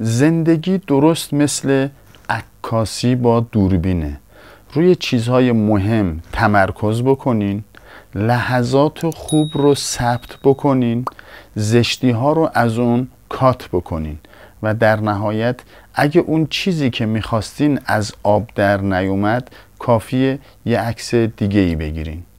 زندگی درست مثل عکاسی با دوربینه روی چیزهای مهم تمرکز بکنین لحظات خوب رو ثبت بکنین زشتی ها رو از اون کات بکنین و در نهایت اگه اون چیزی که میخواستین از آب در نیومد کافیه یه عکس دیگه ای بگیرین